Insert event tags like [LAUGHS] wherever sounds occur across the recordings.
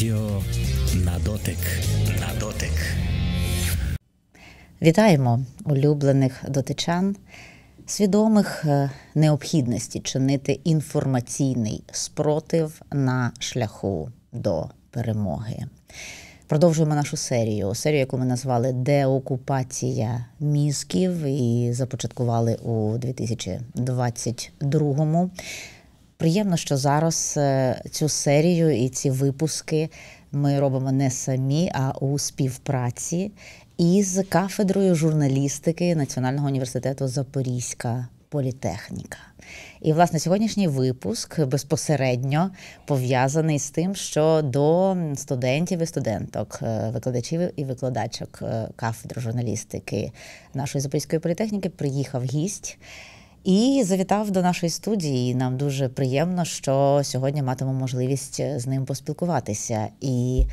Радіо на дотик. На дотик. Вітаємо улюблених дотичан, свідомих е, необхідності чинити інформаційний спротив на шляху до перемоги. Продовжуємо нашу серію, серію, яку ми назвали Деокупація мізків і започаткували у 2022 році. Приємно, що зараз е, цю серію і ці випуски ми робимо не самі, а у співпраці із кафедрою журналістики Національного університету Запорізька політехніка. І, власне, сьогоднішній випуск безпосередньо пов'язаний з тим, що до студентів і студенток, е, викладачів і викладачок е, кафедри журналістики нашої Запорізької політехніки приїхав гість. І завітав до нашої студії. І Нам дуже приємно, що сьогодні матимемо можливість е, з ним поспілкуватися і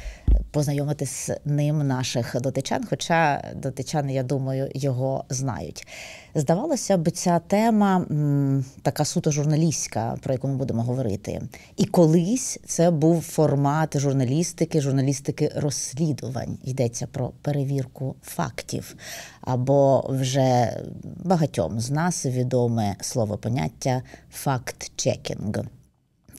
познайомити з ним наших дотичан. Хоча дотичани, я думаю, його знають. Здавалося б, ця тема м, така суто журналістська, про яку ми будемо говорити. І колись це був формат журналістики, журналістики розслідувань. Йдеться про перевірку фактів. Або вже багатьом з нас відоме саме слово поняття факт-чекінг.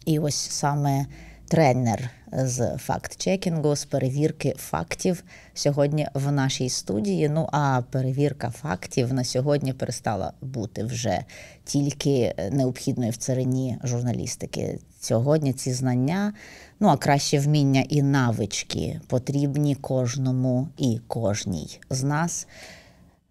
І ось саме тренер з факт-чекінгу, з перевірки фактів сьогодні в нашій студії. Ну а перевірка фактів на сьогодні перестала бути вже тільки необхідною в царині журналістики. Сьогодні ці знання, ну а краще вміння і навички потрібні кожному і кожній з нас.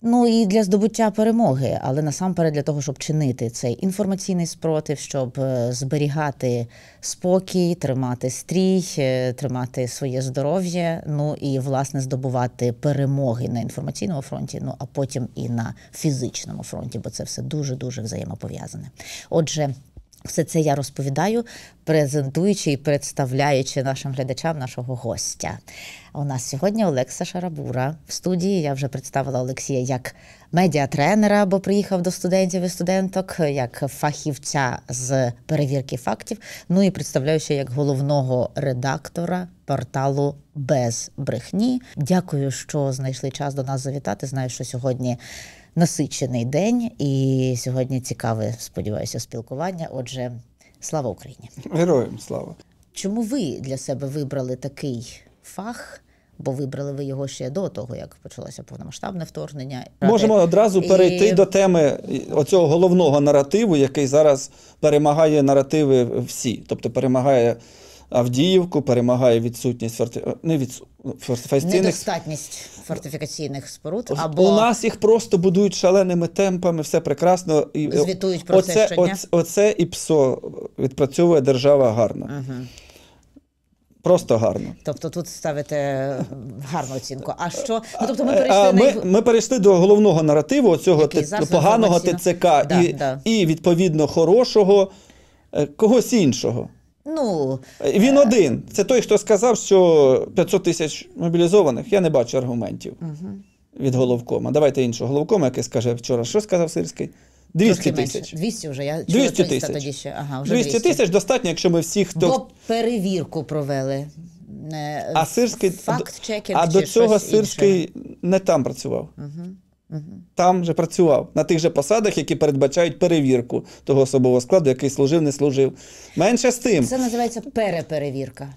Ну і для здобуття перемоги, але насамперед для того, щоб чинити цей інформаційний спротив, щоб е, зберігати спокій, тримати стрій, е, тримати своє здоров'я. Ну і власне здобувати перемоги на інформаційному фронті. Ну а потім і на фізичному фронті, бо це все дуже дуже взаємопов'язане. Отже. Все це я розповідаю, презентуючи і представляючи нашим глядачам нашого гостя. У нас сьогодні Олекса Шарабура в студії. Я вже представила Олексія як медіатренера, бо приїхав до студентів і студенток, як фахівця з перевірки фактів. Ну і представляю ще як головного редактора порталу без брехні. Дякую, що знайшли час до нас завітати. Знаю, що сьогодні насичений день. І сьогодні цікаве, сподіваюся, спілкування. Отже, слава Україні! Героям слава! Чому ви для себе вибрали такий фах? Бо вибрали ви його ще до того, як почалося повномасштабне вторгнення. Можемо е, одразу і... перейти до теми е, оцього головного наративу, який зараз перемагає наративи всі, тобто перемагає Авдіївку, перемагає відсутність форти... не від... фортифікаційних... недостатність фортифікаційних споруд. або... У нас їх просто будують шаленими темпами, все прекрасно. І... Звітують про це щодня. Оце, оце і ПСО відпрацьовує держава гарно. Угу. Просто гарно. Тобто тут ставите е, гарну оцінку. А що? Ну, тобто Ми е, перейшли а, ми, ми перейшли до головного наративу цього т... поганого ТЦК да, і, да. і, відповідно, хорошого е, когось іншого. Ну він е, один. Це той, хто сказав, що 500 тисяч мобілізованих. Я не бачу аргументів угу. від головкома. Давайте іншого головкома, який скаже вчора, що сказав сирський. 200 тисяч. 200 вже, я 200 тисяч. тоді ще. Ага, вже 200 тисяч достатньо, якщо ми всіх... Хто... Бо перевірку провели. А сирський... Факт-чекер А до цього сирський інше. не там працював. Угу. Там же працював на тих же посадах, які передбачають перевірку того особового складу, який служив, не служив. Менше з тим. Це називається переперевірка.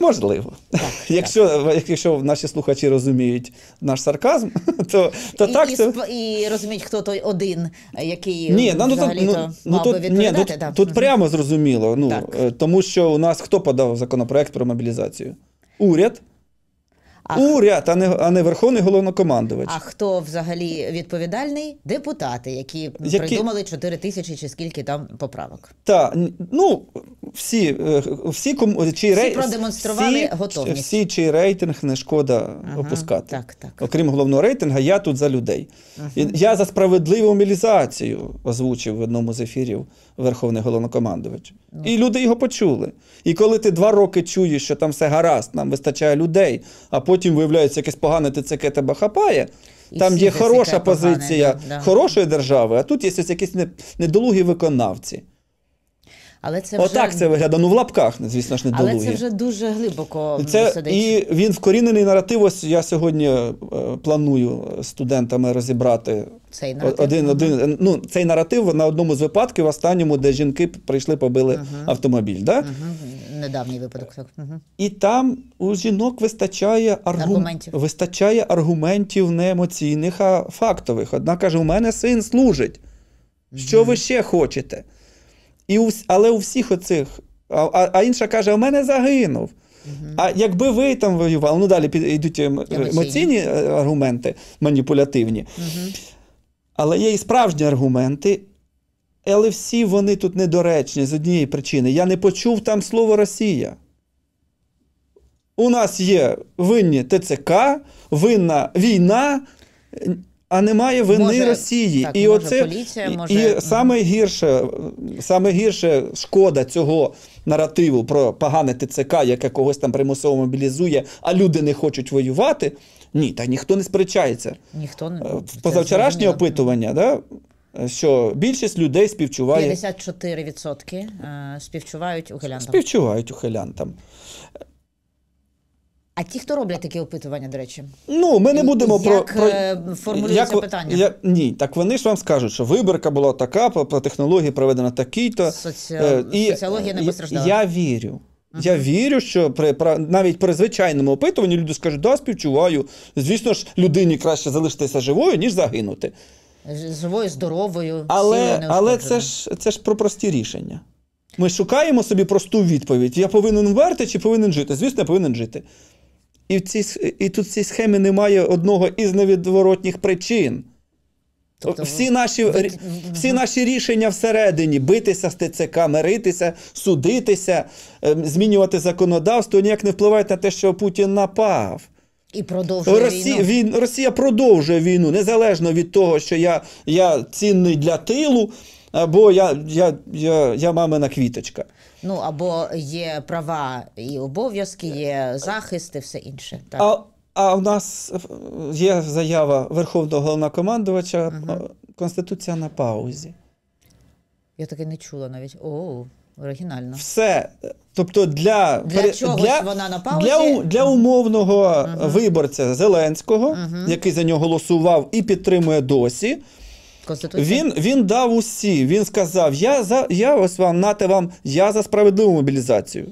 Можливо. Так, [LAUGHS] якщо так. якщо наші слухачі розуміють наш сарказм, [LAUGHS] то то і, так. І, то... і розуміють, хто той один, який ні, взагалі ну, ну то, ну, мав ну, тут, би ну, відповідати. Ні, тут, да. тут прямо зрозуміло. Ну, е, Тому що у нас хто подав законопроект про мобілізацію? Уряд. А Уряд, а не а не верховний головнокомандувач. А хто взагалі відповідальний? Депутати, які, які... придумали 4 тисячі чи скільки там поправок. Так, ну всі е, всі чи всі рей... продемонстрували всі, готовність. Всі, чий рейтинг не шкода ага, опускати. Так, так. Окрім головного рейтингу, я тут за людей. Ага. Я за справедливу мобілізацію озвучив в одному з ефірів Верховний головнокомандувач. Ну. І люди його почули. І коли ти два роки чуєш, що там все гаразд, нам вистачає людей. а потім виявляється, якесь погане ТЦК тебе хапає. І Там є хороша ТЦК позиція погане, да. хорошої держави, а тут є якісь недолугі виконавці. Але це вже... Отак це виглядає. Ну в лапках, звісно ж, недолугі. Але це вже дуже глибоко це, сидить. І він вкорінений наратив. Ось я сьогодні е, планую студентами розібрати цей наратив. Один, один, ну, цей наратив на одному з випадків, останньому, де жінки прийшли, побили ага. автомобіль. Да? Ага недавній випадок. Так. Угу. І там у жінок вистачає аргум... аргументів вистачає аргументів не емоційних, а фактових. Одна каже: у мене син служить. Що угу. ви ще хочете? І у... Але у всіх оцих. А а інша каже, у мене загинув. Угу. А якби ви там воювали, ну далі йдуть ем, емоційні е, аргументи маніпулятивні. Угу. Але є і справжні аргументи, але всі вони тут недоречні з однієї причини. Я не почув там слово Росія. У нас є винні ТЦК, винна війна, а немає вини може, Росії. Так, і може, оце поліція, може... і саме гірше, саме гірше шкода цього наративу про погане ТЦК, яке когось там примусово мобілізує, а люди не хочуть воювати. Ні, та ніхто не сперечається. Ніхто не е, позавчорашнє опитування, да? Е, що більшість людей співчуває. 54% е, співчувають ухилянтам. Співчувають ухилянтам. А ті, хто роблять такі опитування, до речі, ну ми не будемо як про про е, формулюється як, питання. Я, ні, так вони ж вам скажуть, що виборка була така, про по технології проведена такій-то Соці... і соціологія не постраждала. Я вірю. Uh-huh. Я вірю, що при навіть при звичайному опитуванні люди скажуть, да, співчуваю. Звісно ж, людині краще залишитися живою, ніж загинути живою, здоровою. Але але це ж це ж про прості рішення. Ми шукаємо собі просту відповідь: я повинен вмерти чи повинен жити? Звісно, я повинен жити. І в цій, і тут в цій схемі немає одного із невідворотніх причин. Тобто всі наші ви... всі наші рішення всередині: битися з ТЦК, миритися, судитися, ем, змінювати законодавство ніяк не впливають на те, що Путін напав. І продовжує Росі... війну. Він... Росія продовжує війну незалежно від того, що я я цінний для тилу, або я я, я, я мамина квіточка. Ну або є права і обов'язки, є захист і все інше. Так? А а у нас є заява Верховного головнокомандувача, ага. Конституція на паузі. Я таке не чула навіть. О, оригінально. Все Тобто для для, чогось для, вона на паузі? для, для умовного uh-huh. виборця Зеленського, uh-huh. який за нього голосував і підтримує досі, він він дав усі. Він сказав: Я за я ось вам нате вам, я за справедливу мобілізацію.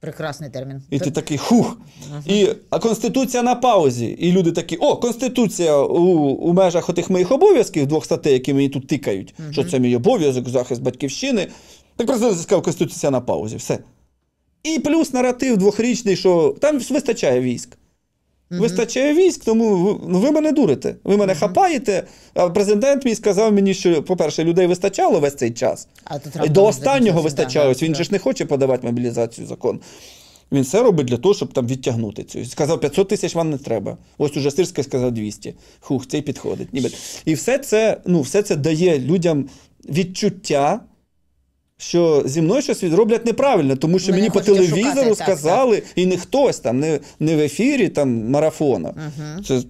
Прекрасний термін. І ти такий хух. Uh-huh. І, А Конституція на паузі. І люди такі: О, Конституція у у межах отих моїх обов'язків, двох статей, які мені тут тикають, що це мій обов'язок, захист батьківщини. Так президент сказав, Конституція на паузі. Все. І плюс наратив двохрічний, що там вистачає військ. Mm -hmm. Вистачає військ, тому ну, ви мене дурите. Ви мене mm -hmm. хапаєте. А президент мій сказав мені, що, по-перше, людей вистачало весь цей час. А І до останнього вистачалось. Да, Він да. ж не хоче подавати мобілізацію закон. Він все робить для того, щоб там відтягнути цю. Сказав, 500 тисяч вам не треба. Ось уже сирське сказав 200. Хух, цей підходить. Ніби. І все це, ну, все це дає людям відчуття що зі мною щось роблять неправильно, тому що Вони мені по телевізору шукати, сказали, так, так. і не хтось там, не не в ефірі там марафона. Угу. Це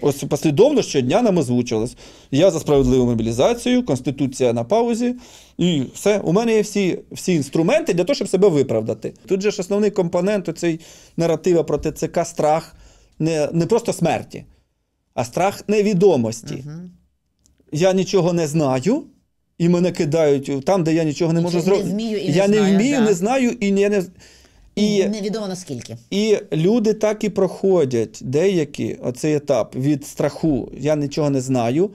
Ось послідовно щодня нам озвучилось. Я за справедливу мобілізацію, Конституція на паузі, і все. У мене є всі всі інструменти для того, щоб себе виправдати. Тут же ж основний компонент у цей наратива про ТЦК страх не не просто смерті, а страх невідомості. Угу. Я нічого не знаю і мене кидають там, де я нічого не можу зробити. Не і я не, знаю, не вмію, да. не знаю і я не. І невідомо наскільки. І люди так і проходять деякі оцей етап від страху. Я нічого не знаю.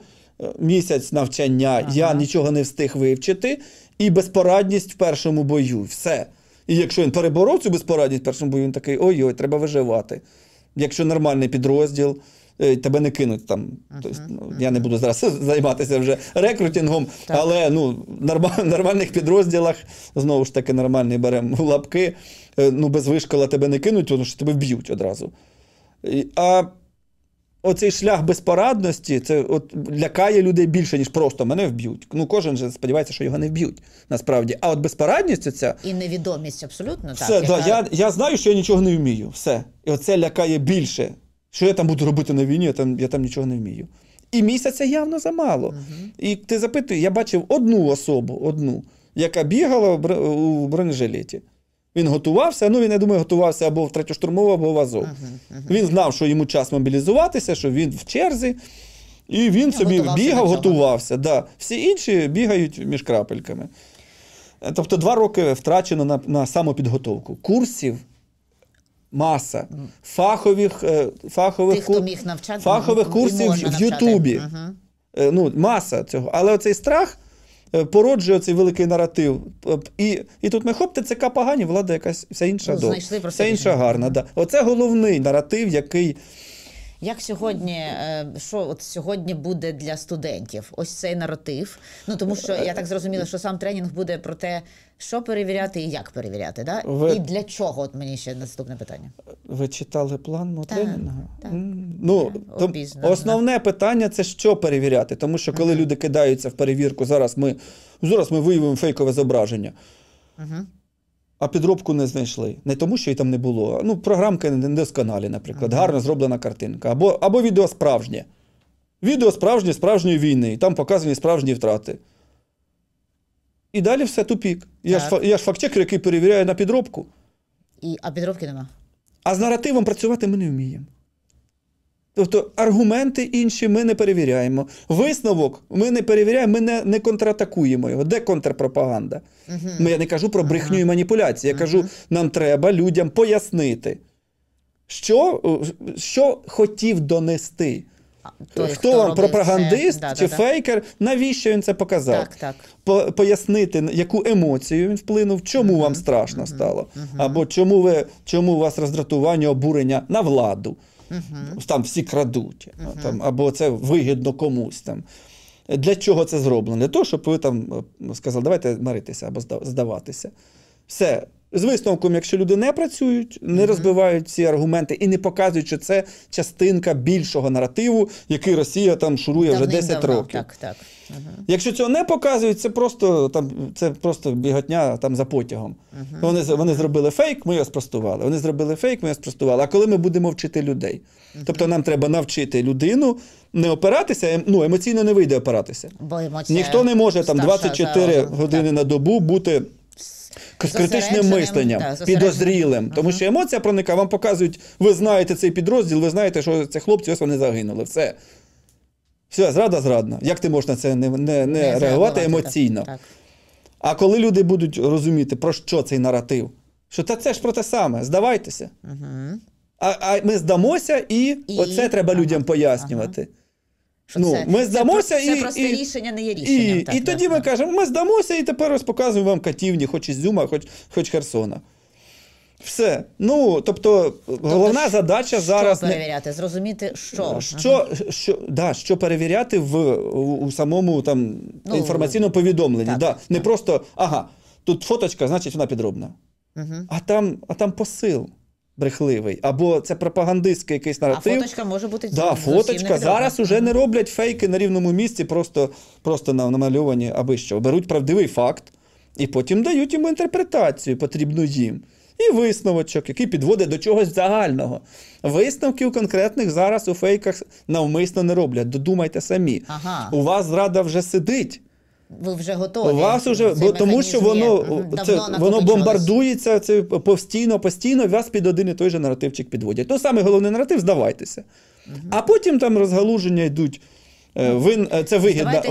Місяць навчання, ага. я нічого не встиг вивчити, і безпорадність в першому бою. Все. І якщо він переборов цю безпорадність в першому бою, він такий ой-ой, треба виживати. Якщо нормальний підрозділ. Е, тебе не кинуть там. Uh-huh, тобто, ну, uh-huh. Я не буду зараз займатися вже рекрутингом, так. але ну, [LAUGHS] в нормальних підрозділах знову ж таки нормальні беремо лапки. Е, ну, без вишкала тебе не кинуть, тому що тебе вб'ють одразу. А Оцей шлях безпорадності це от лякає людей більше, ніж просто мене вб'ють. Ну кожен же сподівається, що його не вб'ють насправді. А от безпорадність ця і невідомість абсолютно Все, яка... да, я я знаю, що я нічого не вмію. Все. І оце лякає більше, що я там буду робити на війні, я там я там нічого не вмію. І місяця явно замало. Угу. І ти запитуєш, я бачив одну особу, одну, яка бігала у бронежилеті. Він готувався, ну він, я думаю, готувався або в третю або в Азов. Uh -huh, uh -huh. Він знав, що йому час мобілізуватися, що він в черзі, і він я собі готувався бігав, готувався. Да. Всі інші бігають між крапельками. Е, тобто, два роки втрачено на на самопідготовку. Курсів маса фахових е, фахових, Тих, кур... хто міг навчати, фахових курсів в Ютубі. Угу. Ну, Маса цього. Але оцей страх е, породжує цей великий наратив. І і тут ми хоп, ТЦК погані, влада якась вся інша ну, добра, вся інша гарна. Да. Оце головний наратив, який. Як сьогодні, е, що от сьогодні буде для студентів? Ось цей наратив. Ну тому що я так зрозуміла, що сам тренінг буде про те, що перевіряти і як перевіряти, да? Ви... і для чого? От мені ще наступне питання. Ви читали план мого тренінгу? Ну так, то основне питання це що перевіряти, тому що коли uh люди кидаються в перевірку, зараз ми зараз ми виявимо фейкове зображення. Угу а підробку не знайшли. Не тому, що її там не було. Ну, програмка недосконалі, наприклад, ага. гарно зроблена картинка. Або або відео справжнє. Відео справжнє справжньої війни, і там показані справжні втрати. І далі все тупік. Я ж я ж фактчекер, який перевіряє на підробку. І, А підробки нема. А з наративом працювати ми не вміємо. Тобто аргументи інші ми не перевіряємо. Висновок ми не перевіряємо, ми не не контратакуємо його. Де контрпропаганда? Угу. Ну, ми, Я не кажу про брехню і маніпуляції. Я угу. кажу, нам треба людям пояснити, що е, що хотів донести. Той, хто, хто вам пропагандист це... да, чи да, фейкер, да. навіщо він це показав? Так, так. По Пояснити, яку емоцію він вплинув, чому uh -huh. вам страшно uh -huh. стало, uh -huh. або чому ви чому у вас роздратування, обурення на владу. Угу. Там всі крадуть, угу. там, або це вигідно комусь там. Для чого це зроблено? Для того, щоб ви там е, сказали, давайте миритися або здаватися. Все, з висновком, якщо люди не працюють, не mm-hmm. розбивають ці аргументи і не показують, що це частинка більшого наративу, який Росія там шурує вже 10 давно. років. Так, так. Uh-huh. Якщо цього не показують, це просто там це просто біготня там за потягом. Uh-huh. Вони вони зробили фейк, ми його спростували. Вони зробили фейк, ми його спростували. А коли ми будемо вчити людей? Uh-huh. Тобто нам треба навчити людину не опиратися, ем, ну емоційно не вийде опиратися. Бо емоція ніхто не може там 24 години на добу бути. З критичним мисленням, та, підозрілим. Тому що емоція проникає, вам показують, ви знаєте цей підрозділ, ви знаєте, що це хлопці, ось вони загинули. Все. Все, зрада зрадна. Як ти можеш на це не не, не, не реагувати емоційно? Так, так. А коли люди будуть розуміти, про що цей наратив? Що та це ж про те саме, здавайтеся. Угу. А а ми здамося, і, і... оце треба людям пояснювати. Ага. Що ну, це, ми здамося це, це просто і, рішення не є рішенням. І так, і тоді ми кажемо, ми здамося, і тепер ось показуємо вам катівні, хоч Ізюма, хоч хоч Херсона. Все. Ну, Тобто, тобто головна тобто, задача що зараз. Що перевіряти? Не... Зрозуміти, що е, Що, ага. що, да, що перевіряти в у самому там, ну, інформаційному повідомленні. Так, да. Не просто ага, тут фоточка, значить, вона підробна. Угу. А там, А там посил брехливий, або це пропагандистський якийсь наратив. А фоточка може бути да, фоточка. Зараз уже не роблять фейки на рівному місці, просто просто намальовані аби що. Беруть правдивий факт і потім дають йому інтерпретацію, потрібну їм. І висновочок, який підводить до чогось загального. Висновків конкретних зараз у фейках навмисно не роблять. Додумайте самі. Ага. У вас зрада вже сидить. Ви вже готові. У вас уже, бо, тому що воно це, воно бомбардується це постійно, постійно вас під один і той же наративчик підводять. То саме головний наратив здавайтеся. Угу. А потім там розгалуження йдуть. Е, ви, е, це вигідно.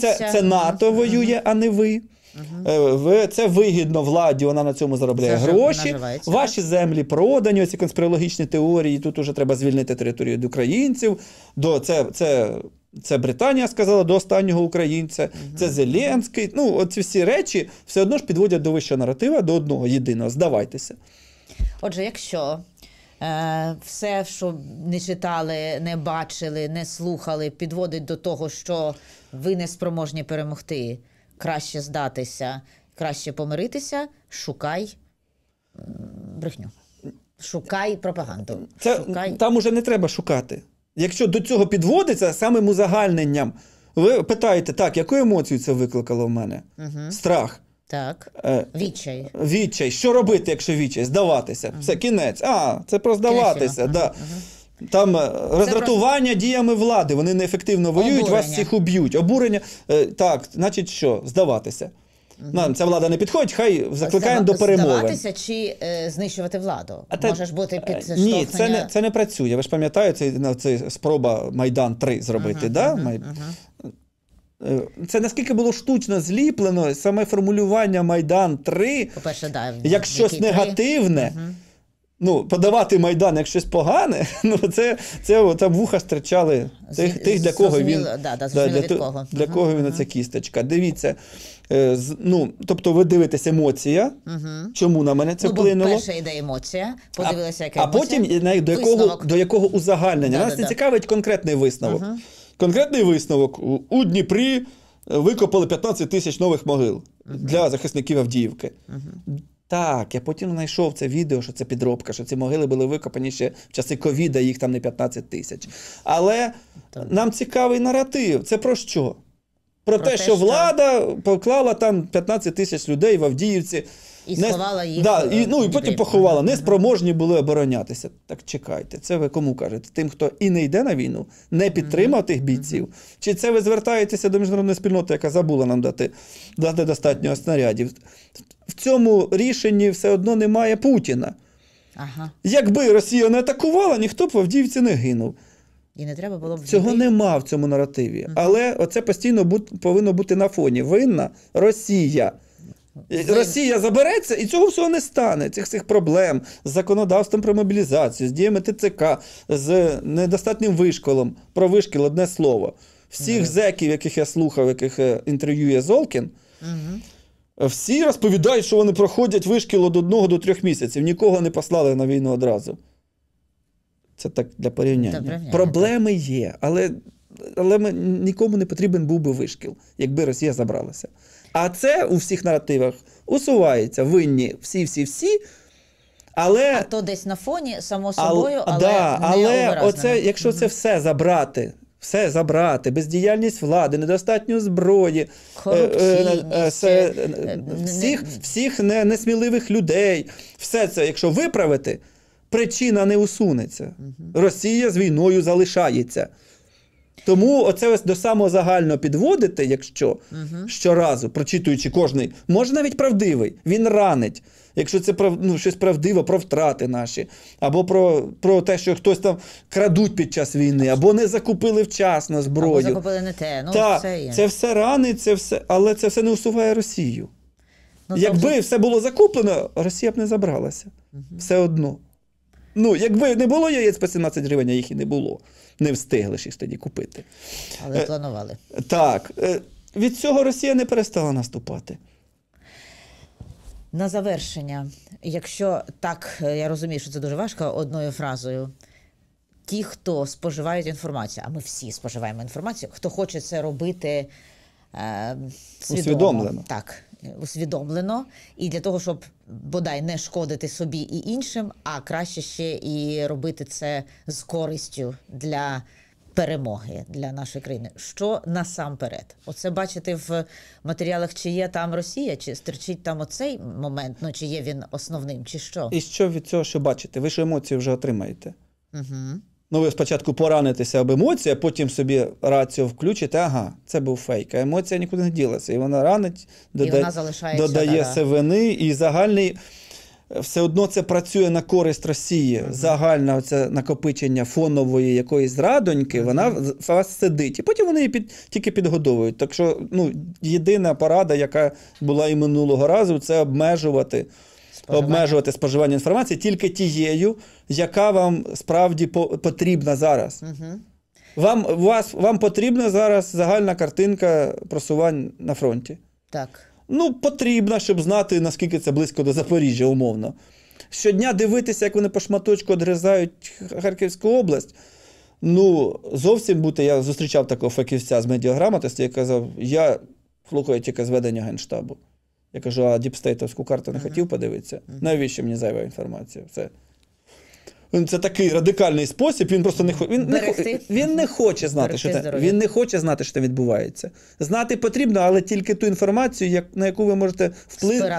Це, це НАТО воює, а не ви. Угу. Це вигідно владі, вона на цьому заробляє це гроші. Ваші землі продані, оці конспірологічні теорії. Тут уже треба звільнити територію від українців. До, це, це це Британія сказала до останнього українця, угу. це Зеленський. Ну, оці всі речі все одно ж підводять до вищого наратива, до одного єдиного. Здавайтеся. Отже, якщо е, все, що не читали, не бачили, не слухали, підводить до того, що ви не спроможні перемогти, краще здатися, краще помиритися, шукай брехню. Шукай пропаганду. Це, Шукай... Там уже не треба шукати якщо до цього підводиться самим узагальненням, ви питаєте, так, яку емоцію це викликало в мене? Угу. Страх. Так. Е, Відчай. Відчай. Що робити, якщо відчай? Здаватися. Угу. Все, кінець. А, це про здаватися. Да. Угу. Там е, роздратування просто... діями влади, вони неефективно воюють, Обурення. вас всіх уб'ють. Обурення. Е, так, значить що? Здаватися нам ця влада не підходить, хай закликаємо до перемоги Здаватися чи е, знищувати владу? А Може ж бути підштовхнення? Ні, це не це не працює. Ви ж пам'ятаєте, це спроба Майдан 3 зробити. Ага, да? Ага, ага. Е, це наскільки було штучно зліплено, саме формулювання Майдан 3 да, як щось негативне. Угу ну, подавати Майдан як щось погане, [LAUGHS] ну це це там вуха стричали тих, тих для кого він да, да, да, для, кого. для кого він uh кісточка. Дивіться. Е, ну, тобто, ви дивитесь емоція, угу. чому на мене це ну, вплинуло? перша йде емоція, подивилася, яка а потім на до якого до якого узагальнення да, нас да, не цікавить конкретний висновок. Угу. Конкретний висновок у Дніпрі е, викопали 15 тисяч нових могил угу. для захисників Авдіївки. Так, я потім знайшов це відео, що це підробка, що ці могили були викопані ще в часи ковіда, їх там не 15 тисяч. Але так. нам цікавий наратив. Це про що? Про, про те, те, що влада поклала там 15 тисяч людей в Авдіївці. І не... сховала їх. Да, і, ну, і потім поховала. Неспроможні були оборонятися. Так чекайте, це ви кому кажете? Тим, хто і не йде на війну, не підтримав тих бійців. Чи це ви звертаєтеся до міжнародної спільноти, яка забула нам дати, дати достатньо снарядів? В цьому рішенні все одно немає Путіна. Ага. Якби Росія не атакувала, ніхто б в Авдіївці не гинув. І не треба було б Цього нема в цьому наративі. Mm Але це постійно бу повинно бути на фоні. Винна Росія. Росія забереться і цього всього не стане. Цих цих проблем з законодавством про мобілізацію, з діями ТЦК, з недостатнім вишколом, про вишкіл одне слово. Всіх зеків, яких я слухав, яких е, інтерв'ює Золкін, всі розповідають, що вони проходять вишкіл від одного до трьох місяців. Нікого не послали на війну одразу. Це так для порівняння. Добре, Проблеми є, але але ми, нікому не потрібен був би вишкіл, якби Росія забралася. А це у всіх наративах усувається, винні всі-всі-всі. Але а то десь на фоні, само собою, але да, не але оце, якщо це все забрати, все забрати, бездіяльність влади, недостатньо зброї, е, е, е, всіх всіх не, несміливих людей, все це, якщо виправити, причина не усунеться. Росія з війною залишається. Тому оце ось до самого загально підводити, якщо угу. щоразу, прочитуючи кожний, може навіть правдивий, він ранить. Якщо це ну, щось правдиве про втрати наші, або про про те, що хтось там крадуть під час війни, або не закупили вчасно зброю. Або закупили не те. Ну, Та, все є. Це все ранить, це все, але це все не усуває Росію. Ну, якби тобто... все було закуплено, Росія б не забралася. Угу. Все одно. Ну, якби не було яєць по 17 гривень, а їх і не було не встигли ж їх тоді купити. Але е, планували. Так. Е, від цього Росія не перестала наступати. На завершення, якщо так, е, я розумію, що це дуже важко одною фразою. Ті, хто споживають інформацію, а ми всі споживаємо інформацію, хто хоче це робити е, свідомо. усвідомлено. Так усвідомлено і для того, щоб бодай не шкодити собі і іншим, а краще ще і робити це з користю для. Перемоги для нашої країни, що насамперед, оце бачите в матеріалах, чи є там Росія, чи стерчить там оцей момент, ну чи є він основним, чи що, і що від цього, що бачите? Ви ж емоції вже отримаєте. Угу. Ну, ви спочатку поранитеся об емоції, а потім собі рацію включити, Ага, це був фейк. А емоція нікуди не ділася. І вона ранить, додає, і вона додає да, сивини, і загальний е, все одно це працює на користь Росії. Угу. Загальне це накопичення фонової якоїсь радоньки, угу. вона в вас сидить. І потім вони її під тільки підгодовують. Так що, ну єдина порада, яка була і минулого разу, це обмежувати обмежувати споживання інформації тільки тією, яка вам справді потрібна зараз. Угу. Вам вас, вам потрібна зараз загальна картинка просувань на фронті. Так. Ну, потрібно, щоб знати, наскільки це близько до Запоріжжя, умовно. Щодня дивитися, як вони по шматочку відрізають Харківську область. Ну, зовсім бути, я зустрічав такого фахівця з медіаграмотності, який казав, я слухаю тільки зведення Генштабу. Я кажу, а діпстейтовську карту не uh -huh. хотів подивитися. Uh -huh. Навіщо мені зайва інформація? Все. Це такий радикальний спосіб, він просто не хоче. Він не, він не хоче знати, Берегти що здоров'я. він не хоче знати, що відбувається. Знати потрібно, але тільки ту інформацію, як, на яку ви можете вплинути.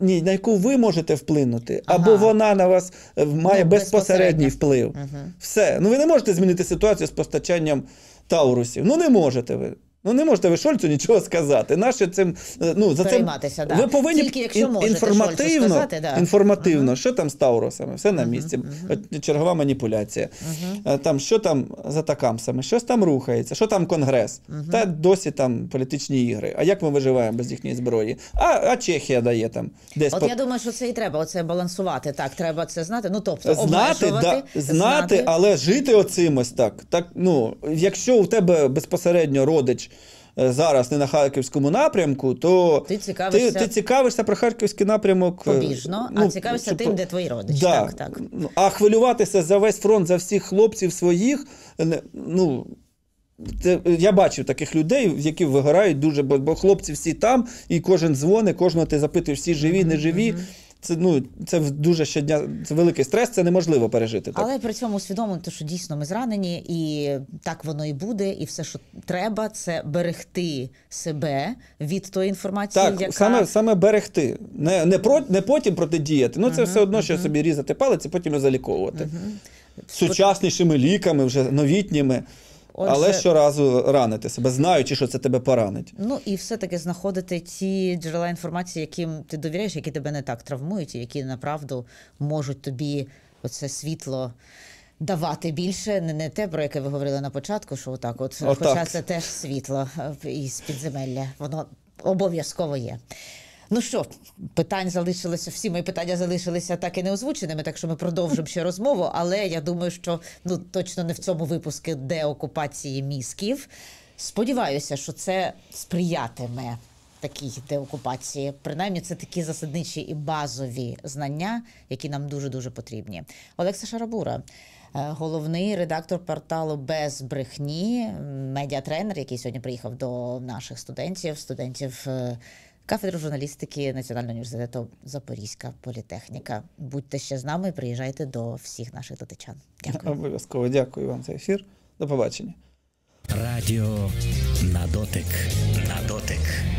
Ні, на яку ви можете вплинути. Ага. Або вона на вас е, має ну, безпосередній вплив. Угу. Все. Ну ви не можете змінити ситуацію з постачанням таурусів. Ну не можете ви. Ну не можете ви Шольцу нічого сказати. Наше цим е, ну за цим да. ви повинні Тільки, якщо можете, інформативно сказати, да. інформативно, uh -huh. що там з Тауросами, все на місці. Uh Uh -huh. Чергова маніпуляція. Uh -huh. Е, там що там з атакамсами, щось там рухається, що там конгрес, uh -huh. та досі там політичні ігри. А як ми виживаємо без їхньої зброї? А а Чехія дає там десь. От по... я думаю, що це і треба. Оце балансувати. Так, треба це знати. Ну тобто знати, да, знати, знати, але жити оцим ось так. Так ну якщо у тебе безпосередньо родич. Е, зараз не на харківському напрямку, то ти цікавишся ти, ти цікавишся про харківський напрямок е, побіжно, ну, а цікавишся що, тим, де твої родичі. Да. Так, так. Ну, а хвилюватися за весь фронт, за всіх хлопців своїх. ну, я бачив таких людей, які вигорають дуже, бо хлопці всі там, і кожен дзвони, кожного ти запитує, всі живі, не живі. Mm-hmm це ну це дуже щодня це великий стрес, це неможливо пережити. Так. Але при цьому усвідомити, що дійсно ми зранені, і так воно і буде, і все, що треба, це берегти себе від тої інформації, так, яка саме саме берегти, не не про не потім протидіяти. Ну це uh -huh, все одно, uh -huh. собі різати палець і потім заліковувати uh -huh. сучаснішими ліками, вже новітніми. Отже, Але щоразу ранити себе, знаючи, що це тебе поранить. Ну і все-таки знаходити ті джерела інформації, яким ти довіряєш, які тебе не так травмують, які направду можуть тобі оце світло давати більше. Не, не те, про яке ви говорили на початку, що отак, от, от хоча так. це теж світло е, і з підземелля, воно обов'язково є. Ну що, питань залишилося, всі мої питання залишилися так і не озвученими, так що ми продовжимо ще розмову. Але я думаю, що ну точно не в цьому випуску деокупації мізків. Сподіваюся, що це сприятиме такій деокупації. Принаймні, це такі засадничі і базові знання, які нам дуже дуже потрібні. Олекса Шарабура. Е, головний редактор порталу без брехні, медіатренер, який сьогодні приїхав до наших студентів, студентів е, кафедру журналістики Національного університету Запорізька політехніка. Будьте ще з нами, приїжджайте до всіх наших дотичан. Дякую. Обов'язково дякую вам за ефір. До побачення. Радіо на дотик. На дотик.